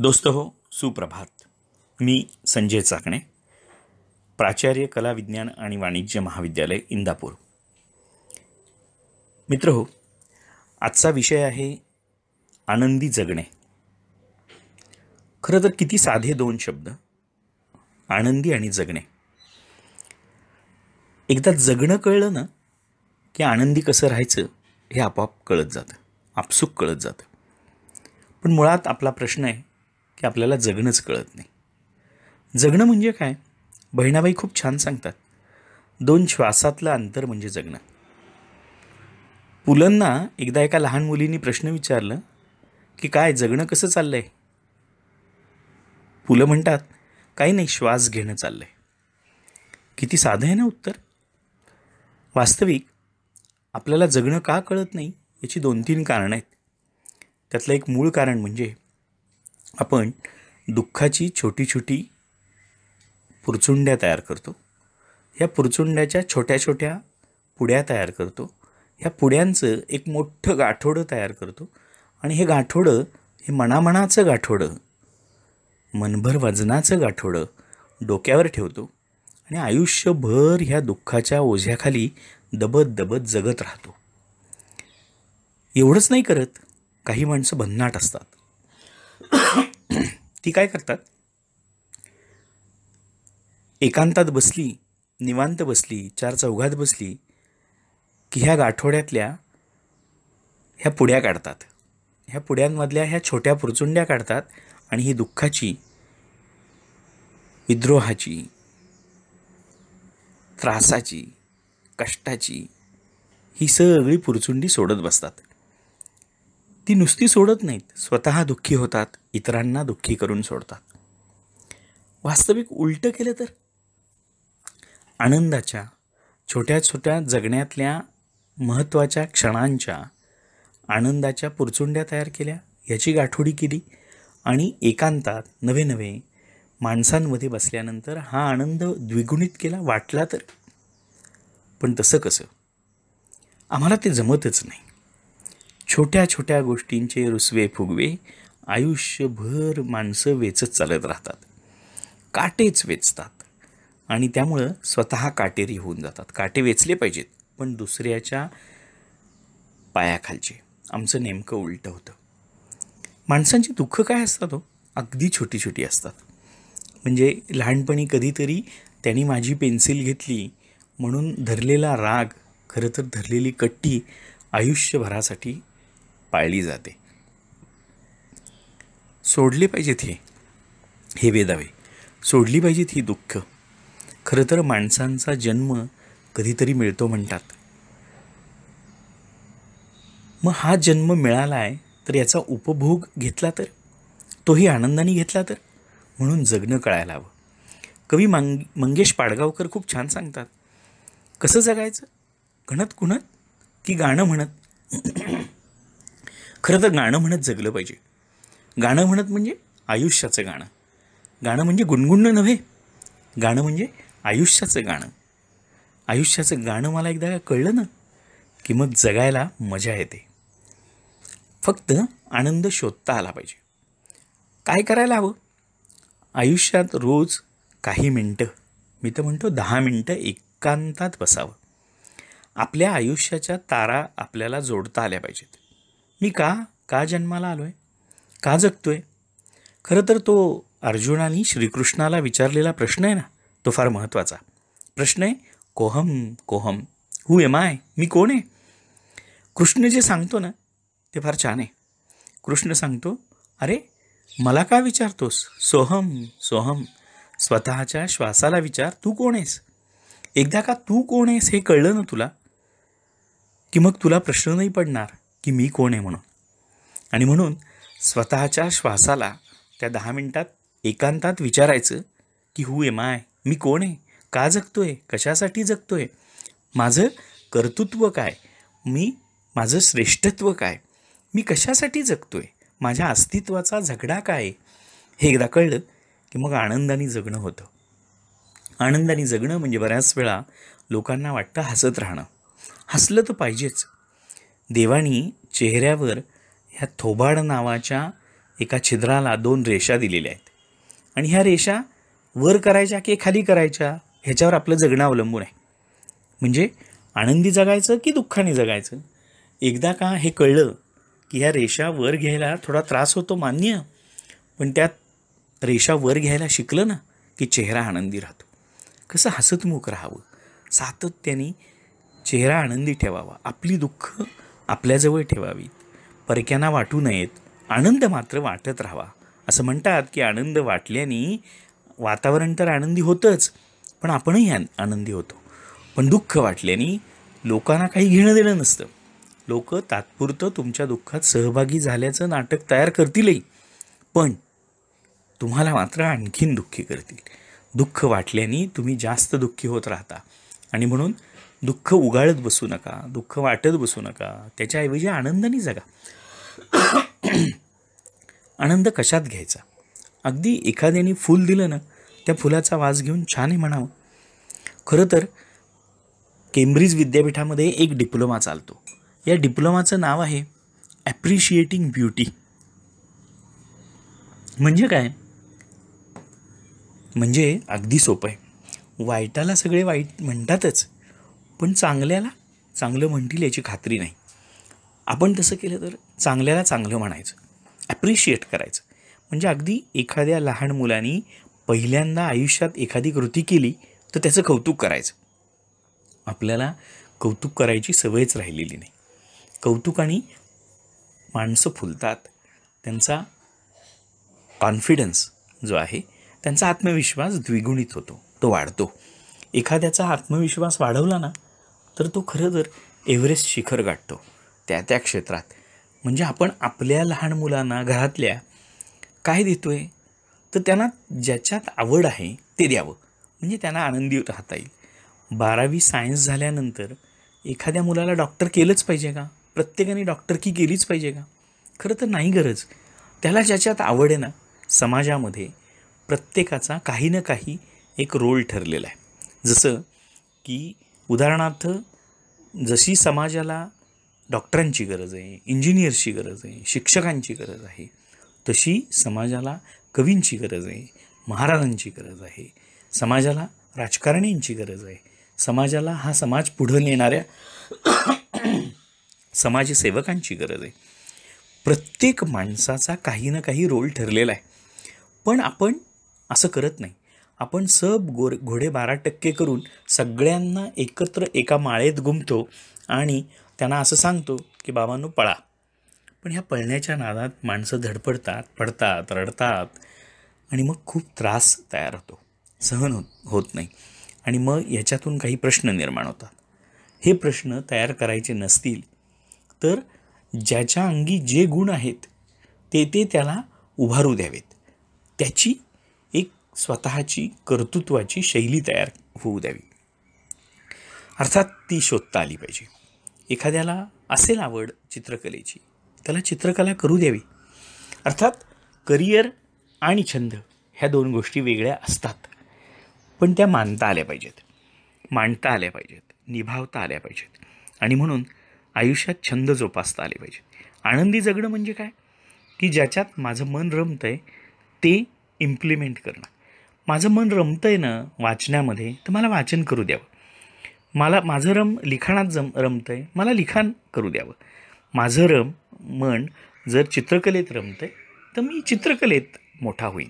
दोस्त हो सुप्रभात मी संजय चाकणे प्राचार्य कला विज्ञान आणि वाणिज्य महाविद्यालय इंदापूर मित्र हो आजचा विषय आहे आनंदी जगणे खरं तर किती साधे दोन शब्द आनंदी आणि जगणे एकदा जगणं कळलं ना की आनंदी कसं राहायचं हे आपोआप कळत जातं आपसूक कळत जातं पण मुळात आपला प्रश्न आहे की आपल्याला जगणंच कळत नाही जगणं म्हणजे काय बहिणाबाई खूप छान सांगतात दोन श्वासातलं अंतर म्हणजे जगणं पुलंना एकदा एका लहान मुलीने प्रश्न विचारलं की काय जगणं कसं चाललं आहे पुलं म्हणतात काही नाही श्वास घेणं चाललं आहे किती साधं आहे ना उत्तर वास्तविक आपल्याला जगणं का कळत नाही याची दोन तीन कारणं आहेत त्यातलं एक मूळ कारण म्हणजे आपण दुःखाची छोटी छोटी पुरचुंड्या तयार करतो ह्या पुरचुंड्याच्या छोट्या छोट्या पुड्या तयार करतो ह्या पुड्यांचं एक मोठं गाठोडं तयार करतो आणि हे गाठोडं हे मनामनाचं गाठोडं मनभर वजनाचं गाठोडं डोक्यावर ठेवतो आणि आयुष्यभर ह्या दुःखाच्या ओझ्याखाली दबत दबत जगत राहतो एवढंच नाही करत काही माणसं भन्नाट असतात ती काय करतात एकांतात बसली निवांत बसली चार चौघात बसली की ह्या गाठोड्यातल्या ह्या पुड्या काढतात ह्या पुड्यांमधल्या ह्या छोट्या पुरचुंड्या काढतात आणि ही दुःखाची विद्रोहाची त्रासाची कष्टाची ही सगळी पुरचुंडी सोडत बसतात ती नुसती सोडत नाहीत स्वतः दुःखी होतात इतरांना दुःखी करून सोडतात वास्तविक उलटं केलं तर आनंदाच्या छोट्या छोट्या जगण्यातल्या महत्त्वाच्या क्षणांच्या आनंदाच्या पुरचुंड्या तयार केल्या याची गाठोडी केली आणि एकांतात नवे नवे माणसांमध्ये बसल्यानंतर हा आनंद द्विगुणित केला वाटला तर पण तसं कसं आम्हाला ते जमतच नाही छोट्या छोट्या गोष्टींचे रुसवे फुगवे आयुष्यभर माणसं वेचत चालत राहतात काटेच वेचतात आणि त्यामुळं स्वतः काटेरी होऊन जातात काटे वेचले पाहिजेत पण दुसऱ्याच्या पायाखालचे आमचं नेमकं उलटं होतं माणसांची दुःखं काय असतात हो अगदी छोटी छोटी असतात म्हणजे लहानपणी कधीतरी त्यांनी माझी पेन्सिल घेतली म्हणून धरलेला राग खरं तर धरलेली कट्टी आयुष्यभरासाठी पाळली जाते सोडले पाहिजेत हे हे वेदावे सोडली पाहिजेत ही दुःख खरं तर माणसांचा जन्म कधीतरी मिळतो म्हणतात मग हा जन्म मिळाला आहे तर याचा उपभोग घेतला तर तोही आनंदाने घेतला तर म्हणून जगणं कळायला हवं कवी मंग मंगेश पाडगावकर खूप छान सांगतात कसं जगायचं घणत कुणत की गाणं म्हणत खरं तर गाणं म्हणत जगलं पाहिजे गाणं म्हणत म्हणजे आयुष्याचं गाणं गाणं म्हणजे गुणगुणणं नव्हे गाणं म्हणजे आयुष्याचं गाणं आयुष्याचं गाणं मला एकदा कळलं ना की मग जगायला मजा येते फक्त आनंद शोधता आला पाहिजे काय करायला हवं आयुष्यात रोज काही मिनटं मी तर म्हणतो दहा मिनटं एकांतात बसावं आपल्या आयुष्याच्या तारा आपल्याला जोडता आल्या पाहिजेत मी का का जन्माला आलो आहे का जगतो खरं तर तो अर्जुनानी श्रीकृष्णाला विचारलेला प्रश्न आहे ना तो फार महत्त्वाचा प्रश्न आहे कोहम कोहम हु एम आय मी कोण आहे कृष्ण जे सांगतो ना ते फार छान आहे कृष्ण सांगतो अरे मला का विचारतोस सोहम सोहम स्वतःच्या श्वासाला विचार तू कोण आहेस एकदा का तू कोण आहेस हे कळलं ना तुला की मग तुला प्रश्न नाही पडणार की मी कोण आहे म्हणून आणि म्हणून स्वतःच्या श्वासाला त्या दहा मिनटात एकांतात विचारायचं की हू एम आय मी कोण आहे का जगतो आहे कशासाठी जगतो आहे माझं कर्तृत्व काय मी माझं श्रेष्ठत्व काय मी कशासाठी जगतो आहे माझ्या अस्तित्वाचा झगडा काय हे एकदा कळलं की मग आनंदाने जगणं होतं आनंदाने जगणं म्हणजे बऱ्याच वेळा लोकांना वाटतं हसत राहणं हसलं तर पाहिजेच देवानी चेहऱ्यावर ह्या थोबाड नावाच्या एका छिद्राला दोन रेषा दिलेल्या आहेत आणि ह्या रेषा वर करायच्या की खाली करायच्या ह्याच्यावर आपलं जगणं अवलंबून आहे म्हणजे आनंदी जगायचं की दुःखाने जगायचं एकदा का हे कळलं की ह्या रेषा वर घ्यायला थोडा त्रास होतो मान्य पण त्यात रेषा वर घ्यायला शिकलं ना की चेहरा आनंदी राहतो कसं हसतमुख राहावं सातत्याने चेहरा आनंदी ठेवावा आपली दुःख आपल्याजवळ ठेवावीत परक्यांना वाटू नयेत आनंद मात्र वाटत राहावा असं म्हणतात की आनंद वाटल्याने वातावरण तर आनंदी होतंच पण आपणही आनंदी होतो पण दुःख वाटल्याने लोकांना काही घेणं देणं नसतं लोक तात्पुरतं तुमच्या दुःखात सहभागी झाल्याचं नाटक तयार करतीलही पण तुम्हाला मात्र आणखीन दुःखी करतील दुःख वाटल्याने तुम्ही जास्त दुःखी होत राहता आणि म्हणून दुःख उगाळत बसू नका दुःख वाटत बसू नका त्याच्याऐवजी आनंदाने जगा आनंद कशात घ्यायचा अगदी एखाद्याने फूल दिलं ना त्या फुलाचा वास घेऊन छान आहे म्हणावं खरं तर केम्ब्रिज विद्यापीठामध्ये एक डिप्लोमा चालतो या डिप्लोमाचं नाव आहे ॲप्रिशिएटिंग ब्युटी म्हणजे काय म्हणजे अगदी सोपं आहे वाईटाला सगळे वाईट म्हणतातच पण चांगल्याला चांगलं म्हणतील याची खात्री नाही आपण तसं केलं तर चांगल्याला चांगलं म्हणायचं ॲप्रिशिएट करायचं म्हणजे अगदी एखाद्या लहान मुलांनी पहिल्यांदा आयुष्यात एखादी कृती केली तर त्याचं कौतुक करायचं आपल्याला कौतुक करायची सवयच राहिलेली नाही कौतुकाने माणसं फुलतात त्यांचा कॉन्फिडन्स जो आहे त्यांचा आत्मविश्वास द्विगुणित होतो तो वाढतो एखाद्याचा आत्मविश्वास वाढवला ना तर तो खरं तर एव्हरेस्ट शिखर गाठतो त्या त्या क्षेत्रात म्हणजे आपण आपल्या लहान मुलांना घरातल्या काय देतो आहे तर त्यांना ज्याच्यात आवड आहे ते द्यावं म्हणजे त्यांना आनंदी राहता येईल बारावी सायन्स झाल्यानंतर एखाद्या मुलाला डॉक्टर केलंच पाहिजे का प्रत्येकाने डॉक्टर की केलीच पाहिजे का खरं तर नाही गरज त्याला ज्याच्यात आवड आहे ना समाजामध्ये प्रत्येकाचा काही ना काही एक रोल ठरलेला आहे जसं की उदाहरणार्थ जशी समाजाला डॉक्टरांची गरज आहे इंजिनियर्सची गरज आहे शिक्षकांची गरज आहे तशी समाजाला कवींची गरज आहे महाराजांची गरज आहे समाजाला राजकारणींची गरज आहे समाजाला हा समाज पुढं नेणाऱ्या समाजसेवकांची गरज आहे प्रत्येक माणसाचा काही ना काही रोल ठरलेला आहे पण आपण असं करत नाही आपण सब गोर घोडे बारा टक्के करून सगळ्यांना एकत्र एका माळेत गुमतो आणि त्यांना असं सांगतो की बाबांनो पळा पण ह्या पळण्याच्या नादात माणसं धडपडतात पडतात रडतात आणि मग खूप त्रास तयार होतो सहन होत होत नाही आणि मग याच्यातून काही प्रश्न निर्माण होतात हे प्रश्न तयार करायचे नसतील तर ज्याच्या अंगी जे गुण आहेत ते ते त्याला उभारू द्यावेत त्याची स्वतःची कर्तृत्वाची शैली तयार होऊ द्यावी अर्थात ती शोधता आली पाहिजे एखाद्याला असेल आवड चित्रकलेची त्याला चित्रकला करू द्यावी अर्थात करिअर आणि छंद ह्या दोन गोष्टी वेगळ्या असतात पण त्या मानता आल्या पाहिजेत मांडता आल्या पाहिजेत निभावता आल्या पाहिजेत आणि म्हणून आयुष्यात छंद जोपासता आले पाहिजेत आनंदी जगणं म्हणजे काय की ज्याच्यात माझं मन रमतं आहे ते इम्प्लिमेंट करणं माझं मन रमतं आहे ना वाचण्यामध्ये तर मला वाचन करू द्यावं मला माझं रम लिखाणात जम रमतं आहे मला लिखाण करू द्यावं माझं रम मन जर चित्रकलेत रमतं आहे तर मी चित्रकलेत मोठा होईन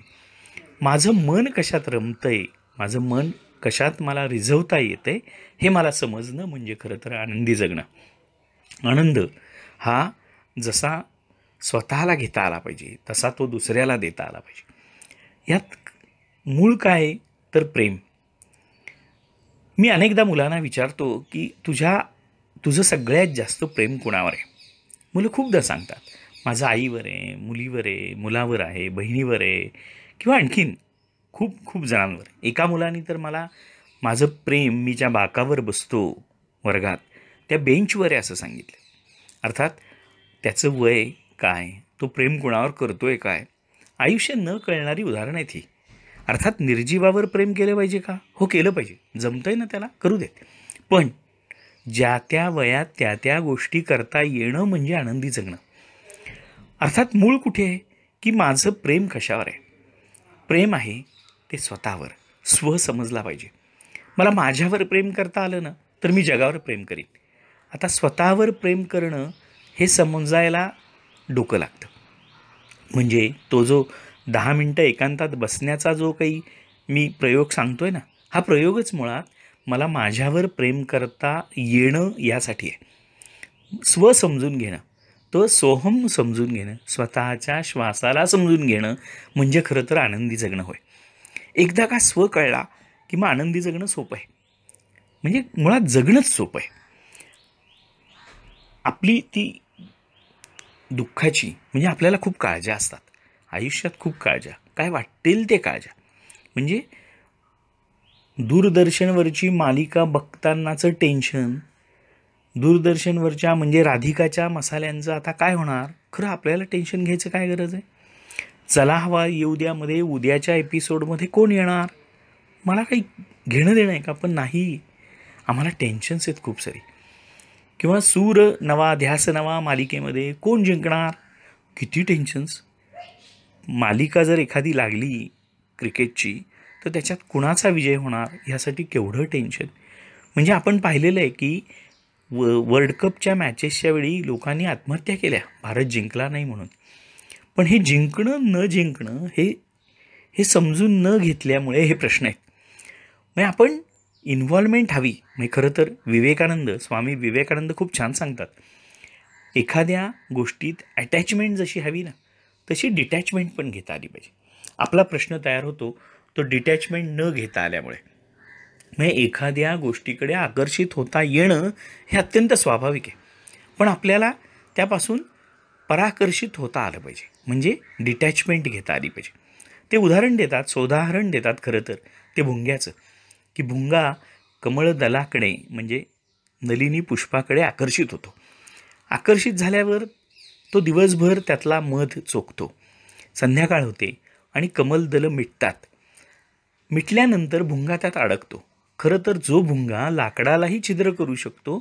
माझं मन कशात रमतं आहे माझं मन कशात मला रिझवता येतं आहे हे मला समजणं म्हणजे खरं तर आनंदी जगणं आनंद हा जसा स्वतःला घेता आला पाहिजे तसा तो दुसऱ्याला देता आला पाहिजे यात मूळ काय तर प्रेम मी अनेकदा मुलांना विचारतो की तुझ्या तुझं सगळ्यात जास्त प्रेम कुणावर आहे मुलं खूपदा सांगतात माझं आईवर आहे मुलीवर आहे मुलावर आहे बहिणीवर आहे किंवा आणखीन खूप खूप जणांवर एका मुलाने तर मला माझं प्रेम मी ज्या बाकावर बसतो वर्गात त्या बेंचवर आहे असं सांगितलं अर्थात त्याचं वय काय तो प्रेम कुणावर करतो आहे काय आयुष्य न कळणारी उदाहरणं आहेत ही अर्थात निर्जीवावर प्रेम केलं पाहिजे का हो केलं पाहिजे आहे ना त्याला करू देत पण ज्या त्या वयात त्या त्या गोष्टी करता येणं म्हणजे आनंदी जगणं अर्थात मूळ कुठे आहे की माझं प्रेम कशावर आहे प्रेम आहे ते स्वतःवर स्व समजला पाहिजे मला माझ्यावर प्रेम करता आलं ना तर मी जगावर प्रेम करीन आता स्वतःवर प्रेम करणं हे समजायला डोकं लागतं म्हणजे तो जो दहा मिनटं एकांतात बसण्याचा जो काही मी प्रयोग सांगतो आहे ना हा प्रयोगच मुळात मला माझ्यावर प्रेम करता येणं यासाठी आहे स्व समजून घेणं तो सोहम समजून घेणं स्वतःच्या श्वासाला समजून घेणं म्हणजे खरं तर आनंदी जगणं होय एकदा का स्व कळला की मग आनंदी जगणं सोपं आहे म्हणजे मुळात जगणंच सोपं आहे आपली ती दुःखाची म्हणजे आपल्याला खूप काळजी असतात आयुष्यात खूप काळजा काय वाटेल ते काळजा म्हणजे दूरदर्शनवरची मालिका बघतानाचं टेन्शन दूरदर्शनवरच्या म्हणजे राधिकाच्या मसाल्यांचं आता काय होणार खरं आपल्याला टेन्शन घ्यायचं काय गरज आहे चला हवा येऊ द्यामध्ये उद्याच्या एपिसोडमध्ये कोण येणार मला काही घेणं देणं आहे का पण नाही आम्हाला टेन्शन्स आहेत खूप सारी किंवा सूर नवा ध्यास नवा मालिकेमध्ये कोण जिंकणार किती टेन्शन्स मालिका जर एखादी लागली क्रिकेटची तर त्याच्यात कुणाचा विजय होणार ह्यासाठी केवढं टेन्शन म्हणजे आपण पाहिलेलं आहे की व वर्ल्ड कपच्या मॅचेसच्या वेळी लोकांनी आत्महत्या केल्या भारत जिंकला नाही म्हणून पण हे जिंकणं न जिंकणं हे हे समजून न घेतल्यामुळे हे प्रश्न आहेत म्हणजे आपण इन्व्हॉल्वमेंट हवी म्हणजे खरं तर विवेकानंद स्वामी विवेकानंद खूप छान सांगतात एखाद्या गोष्टीत अटॅचमेंट जशी हवी ना तशी डिटॅचमेंट पण घेता आली पाहिजे आपला प्रश्न तयार होतो तो डिटॅचमेंट न घेता आल्यामुळे म्हणजे एखाद्या गोष्टीकडे आकर्षित होता येणं हे अत्यंत स्वाभाविक आहे पण आपल्याला त्यापासून पराकर्षित होता आलं पाहिजे म्हणजे डिटॅचमेंट घेता आली पाहिजे ते उदाहरण देतात सोदाहरण देतात खरं तर ते भुंग्याचं की भुंगा कमळ दलाकडे म्हणजे नलिनी पुष्पाकडे आकर्षित होतो आकर्षित झाल्यावर तो दिवसभर त्यातला मध चोखतो संध्याकाळ होते आणि कमलदलं मिटतात मिटल्यानंतर भुंगा त्यात अडकतो खरं तर जो भुंगा लाकडालाही छिद्र करू शकतो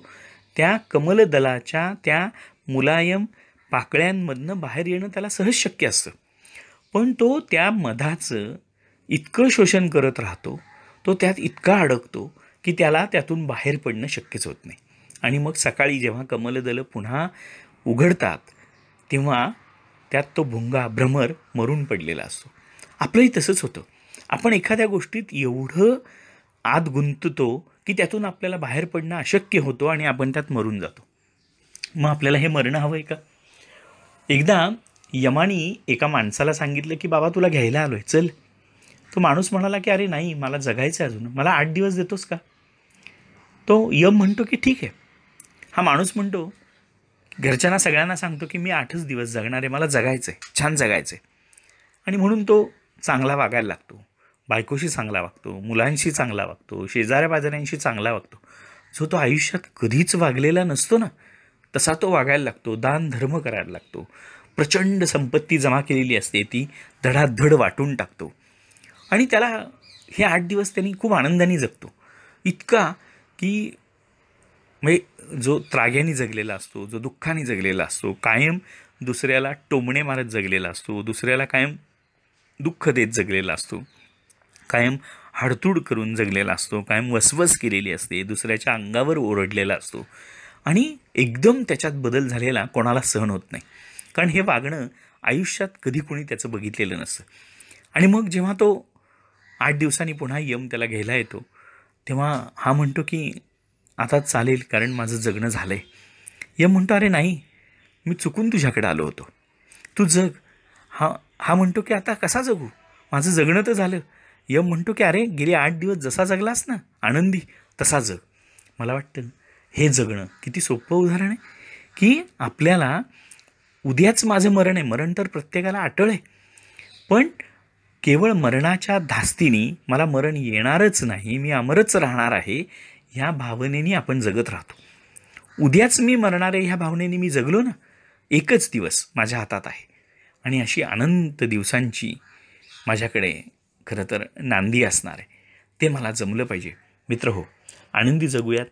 त्या कमलदलाच्या त्या मुलायम पाकळ्यांमधनं बाहेर येणं त्याला सहज शक्य असतं पण तो त्या मधाचं इतकं शोषण करत राहतो तो त्यात इतका अडकतो की त्याला त्यातून बाहेर पडणं शक्यच होत नाही आणि मग सकाळी जेव्हा कमलदलं पुन्हा उघडतात तेव्हा त्यात तो भुंगा भ्रमर मरून पडलेला असतो आपलंही तसंच होतं आपण एखाद्या गोष्टीत एवढं आत गुंततो की त्यातून आपल्याला बाहेर पडणं अशक्य होतो आणि आपण त्यात मरून जातो मग आपल्याला हे मरणं हवं आहे का एकदा यमानी एका माणसाला सांगितलं की बाबा तुला घ्यायला आलो आहे चल तो माणूस म्हणाला की अरे नाही मला जगायचं अजून मला आठ दिवस देतोस का तो यम म्हणतो की ठीक आहे हा माणूस म्हणतो घरच्यांना सगळ्यांना सांगतो की मी आठच दिवस जगणार आहे मला जगायचं आहे छान जगायचं आहे आणि म्हणून तो चांगला वागायला लागतो बायकोशी चांगला वागतो मुलांशी चांगला वागतो शेजाऱ्या बाजाऱ्यांशी चांगला वागतो जो तो आयुष्यात कधीच वागलेला नसतो ना तसा तो वागायला लागतो दान धर्म करायला लागतो प्रचंड संपत्ती जमा केलेली असते ती धडाधड वाटून टाकतो आणि त्याला हे आठ दिवस त्यांनी खूप आनंदाने जगतो इतका की म्हणजे जो त्राग्याने जगलेला असतो जो दुःखाने जगलेला असतो कायम दुसऱ्याला टोमणे मारत जगलेला असतो दुसऱ्याला कायम दुःख देत जगलेला असतो कायम हाडतूड करून जगलेला असतो कायम वसवस केलेली असते दुसऱ्याच्या अंगावर ओरडलेला असतो आणि एकदम त्याच्यात बदल झालेला कोणाला सहन होत नाही कारण हे वागणं आयुष्यात कधी कोणी त्याचं बघितलेलं नसतं आणि मग जेव्हा तो आठ दिवसांनी पुन्हा यम त्याला घ्यायला येतो तेव्हा हा म्हणतो की आता चालेल कारण माझं जगणं झालं आहे यम म्हणतो अरे नाही मी चुकून तुझ्याकडे आलो होतो तू जग हा हा म्हणतो की आता कसा जगू माझं जगणं तर झालं यम म्हणतो की अरे गेले आठ दिवस जसा जगलास ना आनंदी तसा जग मला वाटतं हे जगणं किती सोपं उदाहरण आहे की आपल्याला उद्याच माझं मरण आहे मरण तर प्रत्येकाला आटळ आहे पण केवळ मरणाच्या धास्तीने मला मरण येणारच नाही मी अमरच राहणार आहे ह्या भावनेनी आपण जगत राहतो उद्याच मी मरणारे ह्या भावनेने मी जगलो ना एकच दिवस माझ्या हातात आहे आणि अशी अनंत दिवसांची माझ्याकडे खरं तर नांदी असणार आहे ते मला जमलं पाहिजे मित्र हो आनंदी जगूयात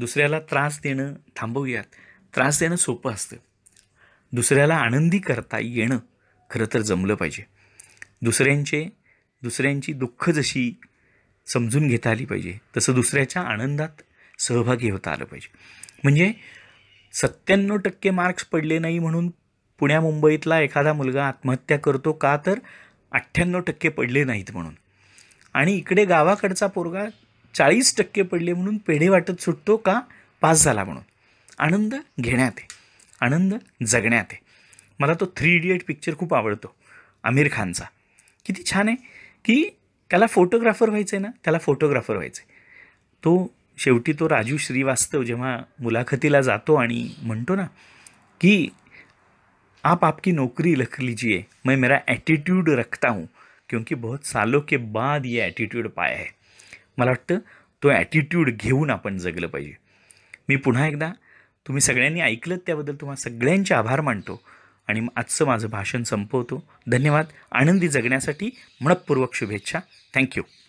दुसऱ्याला त्रास देणं थांबवूयात त्रास देणं सोपं असतं दुसऱ्याला आनंदी करता येणं खरं तर जमलं पाहिजे दुसऱ्यांचे दुसऱ्यांची दुःख जशी समजून घेता आली पाहिजे तसं दुसऱ्याच्या आनंदात सहभागी होता आलं पाहिजे म्हणजे सत्त्याण्णव टक्के मार्क्स पडले नाही म्हणून पुण्या मुंबईतला एखादा मुलगा आत्महत्या करतो का तर अठ्ठ्याण्णव टक्के पडले नाहीत म्हणून आणि इकडे गावाकडचा पोरगा चाळीस टक्के पडले म्हणून पेढे वाटत सुटतो का पास झाला म्हणून आनंद घेण्यात आहे आनंद जगण्यात आहे मला तो थ्री इडियट पिक्चर खूप आवडतो आमिर खानचा किती छान आहे की त्याला फोटोग्राफर व्हायचं आहे ना त्याला फोटोग्राफर व्हायचं आहे तो शेवटी तो राजू श्रीवास्तव जेव्हा मुलाखतीला जातो आणि म्हणतो ना की आप आपकी नौकरी रख लीजिए मैं मेरा ॲटिट्यूड रखता हूँ क्योंकि बहुत सालों के बाद ये ॲटिट्यूड पाया है मला वाटतं तो ॲटिट्यूड घेऊन आपण जगलं पाहिजे मी पुन्हा एकदा तुम्ही सगळ्यांनी ऐकलं त्याबद्दल तुम्हाला सगळ्यांचे आभार मानतो आणि आजचं माझं भाषण संपवतो धन्यवाद आनंदी जगण्यासाठी मनपूर्वक शुभेच्छा थँक्यू